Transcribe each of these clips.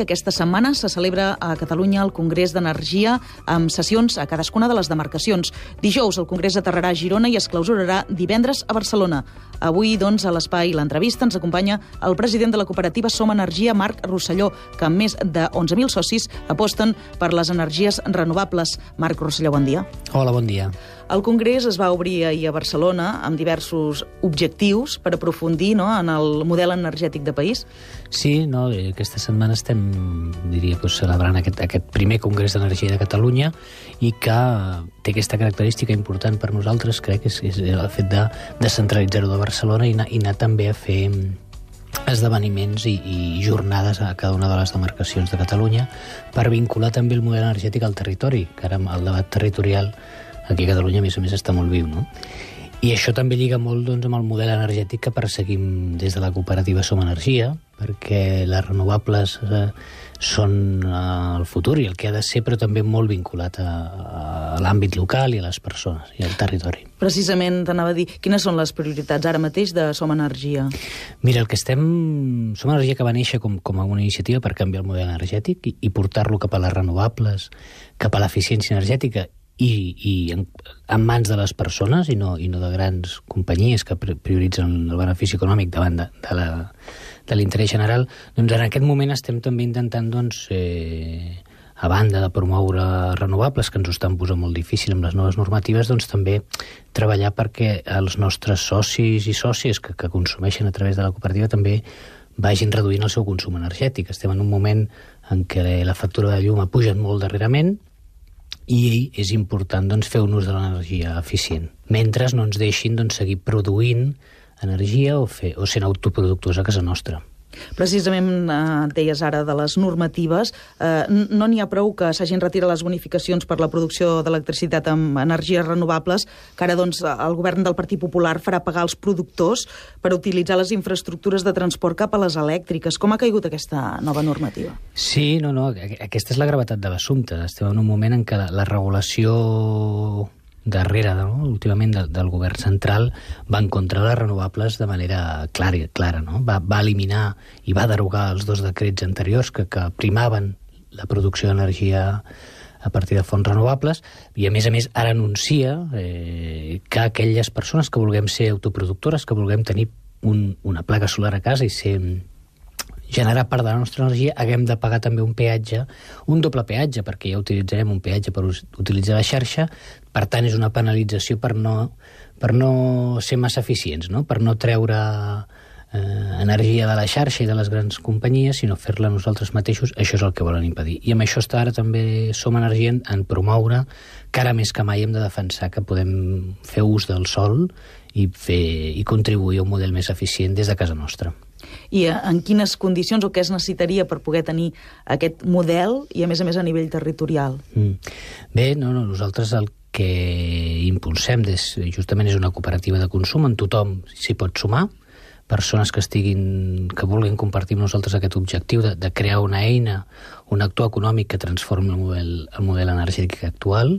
Aquesta setmana se celebra a Catalunya el Congrés d'Energia amb sessions a cadascuna de les demarcacions. Dijous el Congrés aterrarà a Girona i es clausurarà divendres a Barcelona. Avui, doncs, a l'espai l'entrevista ens acompanya el president de la cooperativa Som Energia, Marc Rosselló, que amb més de 11.000 socis aposten per les energies renovables. Marc Rosselló, bon dia. Hola, bon dia. El Congrés es va obrir ahir a Barcelona amb diversos objectius per aprofundir no, en el model energètic de país. Sí, no, eh, aquesta setmana estem, diria, pues, celebrant aquest, aquest primer Congrés d'Energia de Catalunya i que té aquesta característica important per nosaltres, crec, és, és el fet de, descentralitzar ho de Barcelona i anar, i anar també a fer esdeveniments i, i jornades a cada una de les demarcacions de Catalunya per vincular també el model energètic al territori, que ara el debat territorial aquí a Catalunya, a més a més, està molt viu, no? I això també lliga molt doncs, amb el model energètic que perseguim des de la cooperativa Som Energia, perquè les renovables eh, són eh, el futur i el que ha de ser, però també molt vinculat a, a l'àmbit local i a les persones i al territori. Precisament, t'anava a dir, quines són les prioritats ara mateix de Som Energia? Mira, el que estem... Som Energia que va néixer com, com a una iniciativa per canviar el model energètic i, i portar-lo cap a les renovables, cap a l'eficiència energètica i, i en, en mans de les persones i no, i no de grans companyies que prioritzen el benefici econòmic davant de, de l'interès general, doncs en aquest moment estem també intentant, doncs, eh, a banda de promoure renovables, que ens ho estan posant molt difícil amb les noves normatives, doncs també treballar perquè els nostres socis i sòcies que, que consumeixen a través de la cooperativa també vagin reduint el seu consum energètic. Estem en un moment en què la factura de llum ha pujat molt darrerament, i és important doncs, fer un ús de l'energia eficient, mentre no ens deixin doncs, seguir produint energia o, fer, o sent autoproductors a casa nostra. Precisament eh, deies ara de les normatives. Eh, no n'hi ha prou que s'hagin retirat les bonificacions per la producció d'electricitat amb energies renovables, que ara doncs, el govern del Partit Popular farà pagar als productors per utilitzar les infraestructures de transport cap a les elèctriques. Com ha caigut aquesta nova normativa? Sí, no, no, aquesta és la gravetat de l'assumpte. Estem en un moment en què la regulació darrere no? últimament de, del govern central va contra les renovables de manera clara, clara no? va, va eliminar i va derogar els dos decrets anteriors que, que primaven la producció d'energia a partir de fonts renovables i, a més a més, ara anuncia eh, que aquelles persones que vulguem ser autoproductores, que vulguem tenir un, una placa solar a casa i ser generar part de la nostra energia, haguem de pagar també un peatge, un doble peatge, perquè ja utilitzarem un peatge per utilitzar la xarxa, per tant és una penalització per no, per no ser massa eficients, no? per no treure eh, energia de la xarxa i de les grans companyies, sinó fer-la nosaltres mateixos, això és el que volen impedir. I amb això està ara també som energia en promoure que ara més que mai hem de defensar que podem fer ús del sol i, fer, i contribuir a un model més eficient des de casa nostra. I eh, en quines condicions o què es necessitaria per poder tenir aquest model i, a més a més, a nivell territorial? Mm. Bé, no, no, nosaltres el que impulsem des, justament és una cooperativa de consum en tothom s'hi pot sumar, persones que estiguin, que vulguin compartir amb nosaltres aquest objectiu de, de crear una eina, un actor econòmic que transformi el model, el model energètic actual.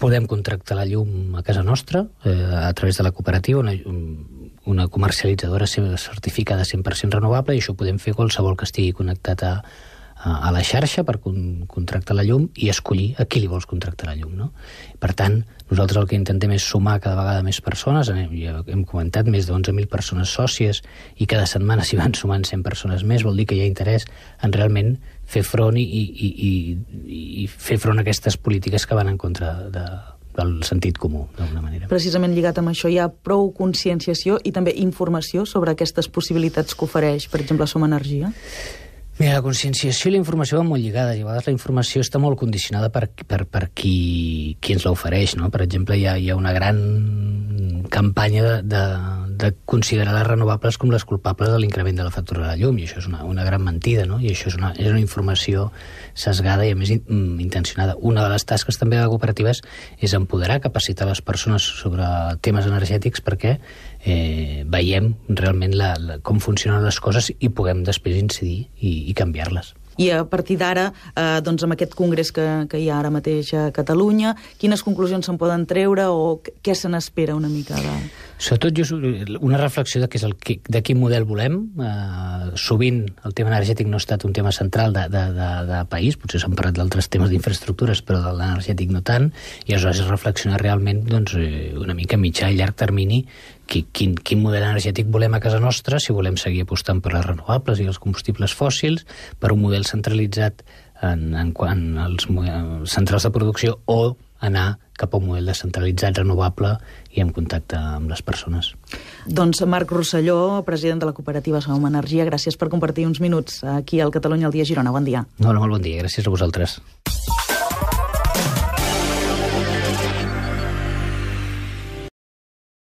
Podem contractar la llum a casa nostra eh, a través de la cooperativa, una, una comercialitzadora certificada 100% renovable, i això ho podem fer qualsevol que estigui connectat a, a la xarxa per con contractar la llum i escollir a qui li vols contractar la llum. No? Per tant, nosaltres el que intentem és sumar cada vegada més persones, hem, ja hem comentat més de 11.000 persones sòcies i cada setmana s'hi van sumant 100 persones més, vol dir que hi ha interès en realment fer front i, i, i, i fer front a aquestes polítiques que van en contra de, del sentit comú, d'alguna manera. Precisament lligat amb això, hi ha prou conscienciació i també informació sobre aquestes possibilitats que ofereix, per exemple, Som Energia? Mira, la conscienciació i la informació van molt lligades i a vegades la informació està molt condicionada per, per, per qui, qui ens l'ofereix. No? Per exemple, hi ha, hi ha una gran campanya de, de, de considerar les renovables com les culpables de l'increment de la factura de la llum, i això és una, una gran mentida, no? i això és una, és una informació sesgada i, a més, in, mm, intencionada. Una de les tasques també de cooperatives és empoderar, capacitar les persones sobre temes energètics perquè eh, veiem realment la, la, com funcionen les coses i puguem després incidir i, i canviar-les. I a partir d'ara, eh, doncs amb aquest congrés que, que hi ha ara mateix a Catalunya, quines conclusions se'n poden treure o què se n'espera una mica de, Sobretot jo, una reflexió de, què és el, de quin model volem. Eh, sovint el tema energètic no ha estat un tema central de, de, de, de país, potser s'han parlat d'altres temes d'infraestructures, però de l'energètic no tant, i aleshores reflexionar realment doncs, eh, una mica a mitjà i llarg termini quin, quin model energètic volem a casa nostra, si volem seguir apostant per les renovables i els combustibles fòssils, per un model centralitzat en, en, en els eh, centrals de producció o anar cap a un model descentralitzat, renovable i en contacte amb les persones. Doncs Marc Rosselló, president de la cooperativa Som Energia, gràcies per compartir uns minuts aquí al Catalunya al Dia Girona. Bon dia. No, no, molt bon dia. Gràcies a vosaltres.